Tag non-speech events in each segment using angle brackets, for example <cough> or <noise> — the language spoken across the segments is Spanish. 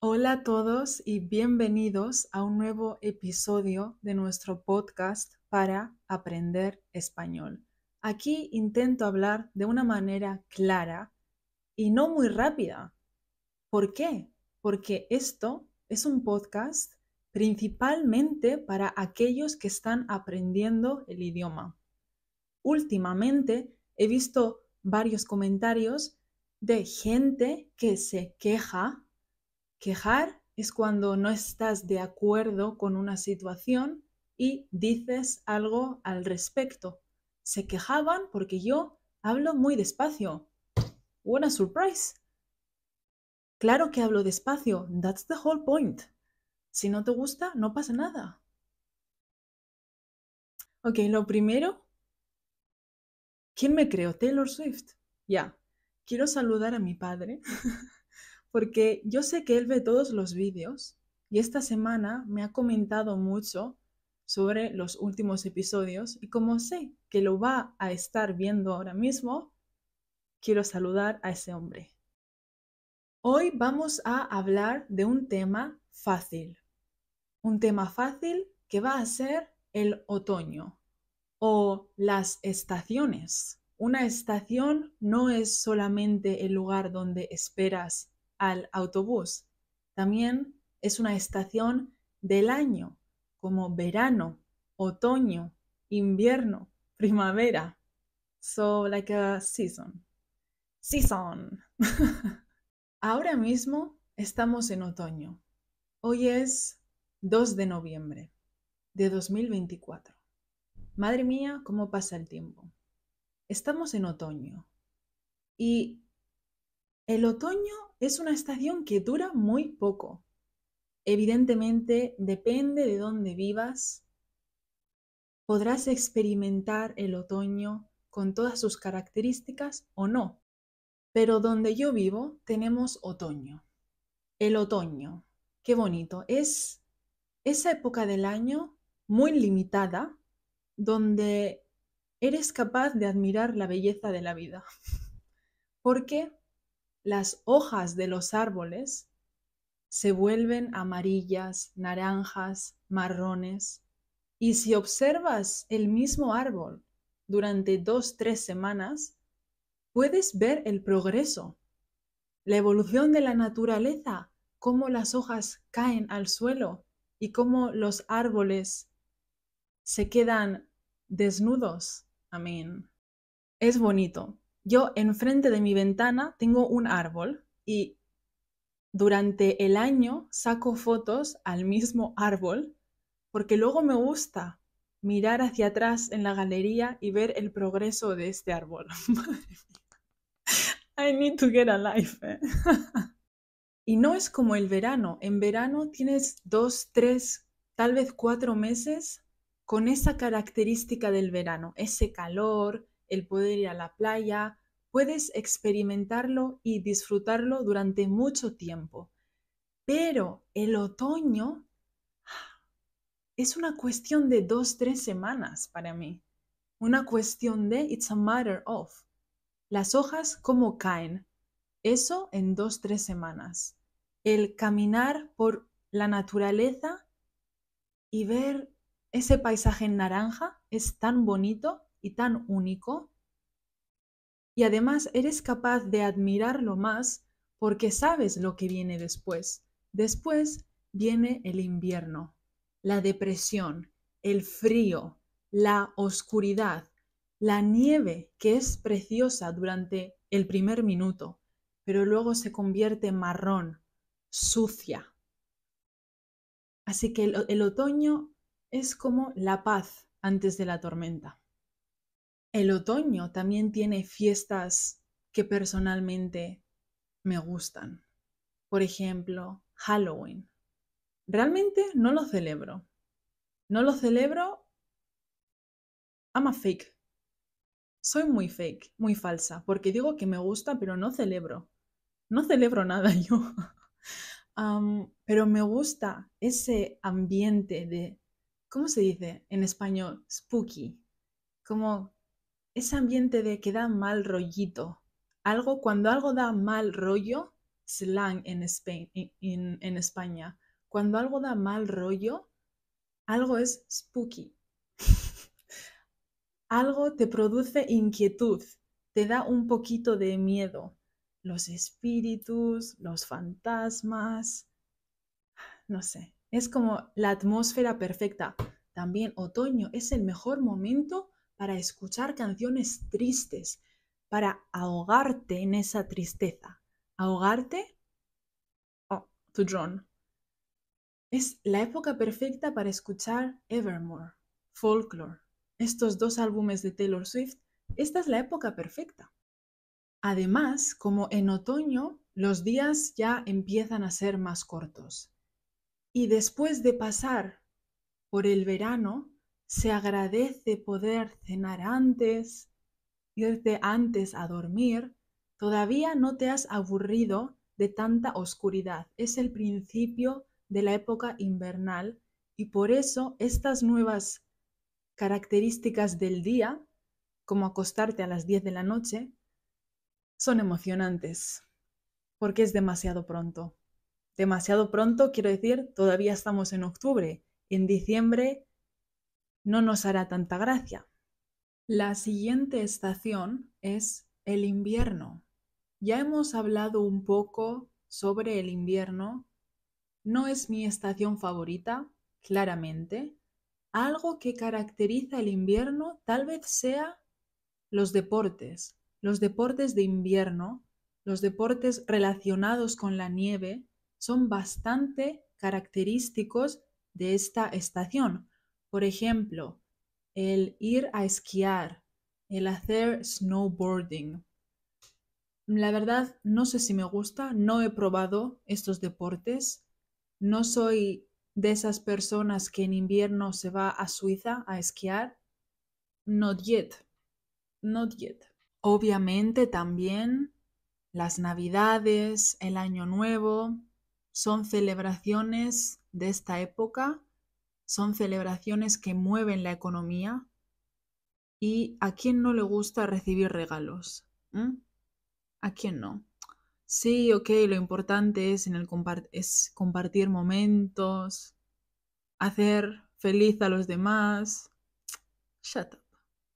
Hola a todos y bienvenidos a un nuevo episodio de nuestro podcast para aprender español. Aquí intento hablar de una manera clara y no muy rápida. ¿Por qué? Porque esto es un podcast principalmente para aquellos que están aprendiendo el idioma. Últimamente he visto varios comentarios de gente que se queja Quejar es cuando no estás de acuerdo con una situación y dices algo al respecto. Se quejaban porque yo hablo muy despacio. What a surprise. Claro que hablo despacio. That's the whole point. Si no te gusta, no pasa nada. Ok, lo primero. ¿Quién me creó? Taylor Swift. Ya. Quiero saludar a mi padre. <laughs> porque yo sé que él ve todos los vídeos y esta semana me ha comentado mucho sobre los últimos episodios y como sé que lo va a estar viendo ahora mismo, quiero saludar a ese hombre. Hoy vamos a hablar de un tema fácil, un tema fácil que va a ser el otoño o las estaciones. Una estación no es solamente el lugar donde esperas al autobús. También es una estación del año, como verano, otoño, invierno, primavera. So, like a season. Season. <laughs> Ahora mismo estamos en otoño. Hoy es 2 de noviembre de 2024. Madre mía, cómo pasa el tiempo. Estamos en otoño. Y el otoño es una estación que dura muy poco. Evidentemente, depende de dónde vivas. Podrás experimentar el otoño con todas sus características o no. Pero donde yo vivo tenemos otoño. El otoño, qué bonito. Es esa época del año muy limitada donde eres capaz de admirar la belleza de la vida. <laughs> Porque las hojas de los árboles se vuelven amarillas, naranjas, marrones, y si observas el mismo árbol durante dos, tres semanas, puedes ver el progreso, la evolución de la naturaleza, cómo las hojas caen al suelo y cómo los árboles se quedan desnudos. Amén. Es bonito yo enfrente de mi ventana tengo un árbol y durante el año saco fotos al mismo árbol porque luego me gusta mirar hacia atrás en la galería y ver el progreso de este árbol. <laughs> I need to get a eh. life. <laughs> Y no es como el verano. En verano tienes dos, tres, tal vez cuatro meses con esa característica del verano, ese calor, el poder ir a la playa, puedes experimentarlo y disfrutarlo durante mucho tiempo. Pero el otoño <sighs> es una cuestión de dos, tres semanas para mí. Una cuestión de it's a matter of. Las hojas como caen. Eso en dos, tres semanas. El caminar por la naturaleza y ver ese paisaje naranja es tan bonito y tan único. Y además eres capaz de admirarlo más porque sabes lo que viene después. Después viene el invierno, la depresión, el frío, la oscuridad, la nieve que es preciosa durante el primer minuto, pero luego se convierte en marrón, sucia. Así que el, el otoño es como la paz antes de la tormenta el otoño también tiene fiestas que personalmente me gustan. Por ejemplo, Halloween. Realmente no lo celebro. No lo celebro. I'm a fake. Soy muy fake, muy falsa, porque digo que me gusta, pero no celebro. No celebro nada <laughs> yo. pero me gusta ese ambiente de, ¿cómo se dice en español? Spooky. Como ese ambiente de que da mal rollito. Algo, cuando algo da mal rollo, slang en, en España. Cuando algo da mal rollo, algo es spooky. <laughs> algo te produce inquietud, te da un poquito de miedo. Los espíritus, los fantasmas, no sé. Es como la atmósfera perfecta. También otoño es el mejor momento para escuchar canciones tristes, para ahogarte en esa tristeza. ¿Ahogarte? Oh, tu John Es la época perfecta para escuchar Evermore, Folklore, estos dos álbumes de Taylor Swift. Esta es la época perfecta. Además, como en otoño, los días ya empiezan a ser más cortos. Y después de pasar por el verano, se agradece poder cenar antes, irte antes a dormir, todavía no te has aburrido de tanta oscuridad. Es el principio de la época invernal y por eso estas nuevas características del día, como acostarte a las 10 de la noche, son emocionantes, porque es demasiado pronto. Demasiado pronto, quiero decir, todavía estamos en octubre. En diciembre no nos hará tanta gracia. La siguiente estación es el invierno. Ya hemos hablado un poco sobre el invierno. No es mi estación favorita, claramente. Algo que caracteriza el invierno tal vez sea los deportes, los deportes de invierno, los deportes relacionados con la nieve, son bastante característicos de esta estación. Por ejemplo, el ir a esquiar, el hacer snowboarding. La verdad, no sé si me gusta, no he probado estos deportes, no soy de esas personas que en invierno se va a Suiza a esquiar. Not yet, not yet. Obviamente también las navidades, el año nuevo, son celebraciones de esta época son celebraciones que mueven la economía y a quién no le gusta recibir regalos. ¿Mm? ¿A quién no? Sí, ok, lo importante es, en el es compartir momentos, hacer feliz a los demás. Shut up.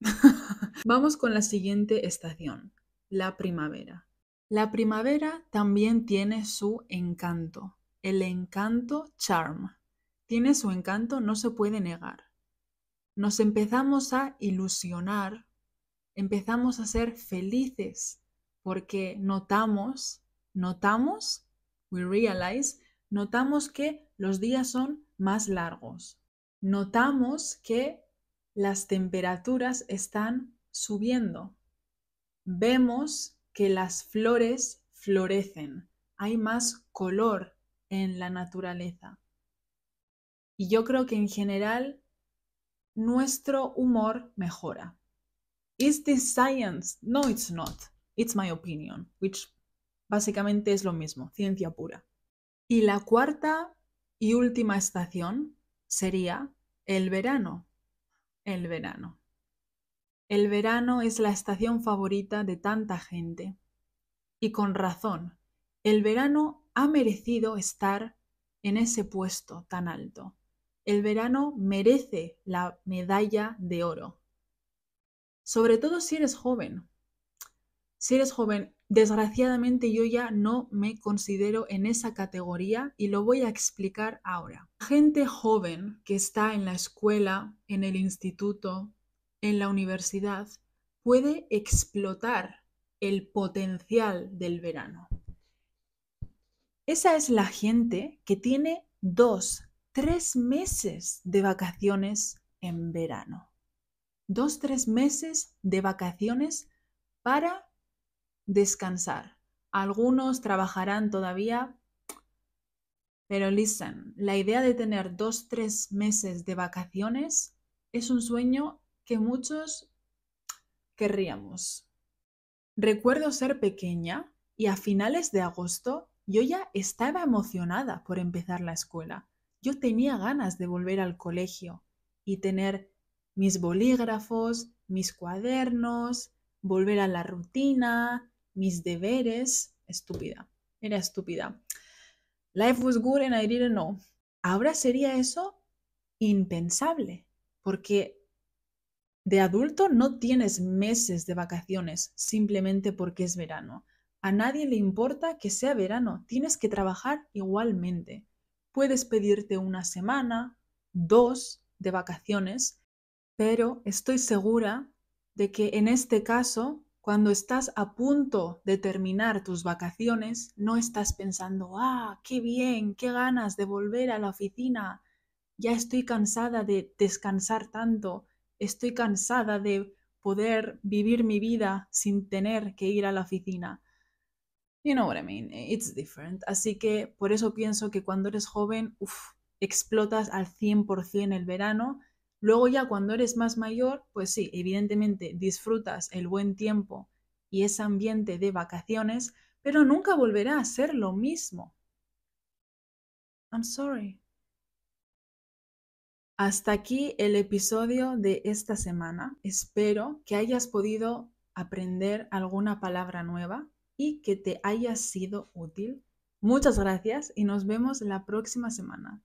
<laughs> Vamos con la siguiente estación, la primavera. La primavera también tiene su encanto, el encanto charm tiene su encanto, no se puede negar. Nos empezamos a ilusionar, empezamos a ser felices porque notamos, notamos, we realize, notamos que los días son más largos. Notamos que las temperaturas están subiendo. Vemos que las flores florecen. Hay más color en la naturaleza. Y yo creo que en general nuestro humor mejora. ¿Es this science? No, it's not. It's my opinion, which básicamente es lo mismo, ciencia pura. Y la cuarta y última estación sería el verano. El verano. El verano es la estación favorita de tanta gente. Y con razón, el verano ha merecido estar en ese puesto tan alto el verano merece la medalla de oro. Sobre todo si eres joven. Si eres joven, desgraciadamente yo ya no me considero en esa categoría y lo voy a explicar ahora. Gente joven que está en la escuela, en el instituto, en la universidad, puede explotar el potencial del verano. Esa es la gente que tiene dos tres meses de vacaciones en verano. Dos, tres meses de vacaciones para descansar. Algunos trabajarán todavía, pero listen, la idea de tener dos, tres meses de vacaciones es un sueño que muchos querríamos. Recuerdo ser pequeña y a finales de agosto yo ya estaba emocionada por empezar la escuela yo tenía ganas de volver al colegio y tener mis bolígrafos, mis cuadernos, volver a la rutina, mis deberes. Estúpida, era estúpida. Life was good and I didn't know. Ahora sería eso impensable, porque de adulto no tienes meses de vacaciones simplemente porque es verano. A nadie le importa que sea verano, tienes que trabajar igualmente puedes pedirte una semana, dos de vacaciones, pero estoy segura de que en este caso, cuando estás a punto de terminar tus vacaciones, no estás pensando, ah, qué bien, qué ganas de volver a la oficina, ya estoy cansada de descansar tanto, estoy cansada de poder vivir mi vida sin tener que ir a la oficina. You know what I mean, eh, it's different. Así que por eso pienso que cuando eres joven, explotas al 100% el verano. Luego ya cuando eres más mayor, pues sí, evidentemente disfrutas el buen tiempo y ese ambiente de vacaciones, pero nunca volverá a ser lo mismo. I'm sorry. Hasta aquí el episodio de esta semana. Espero que hayas podido aprender alguna palabra nueva, y que te haya sido útil. Muchas gracias y nos vemos la próxima semana.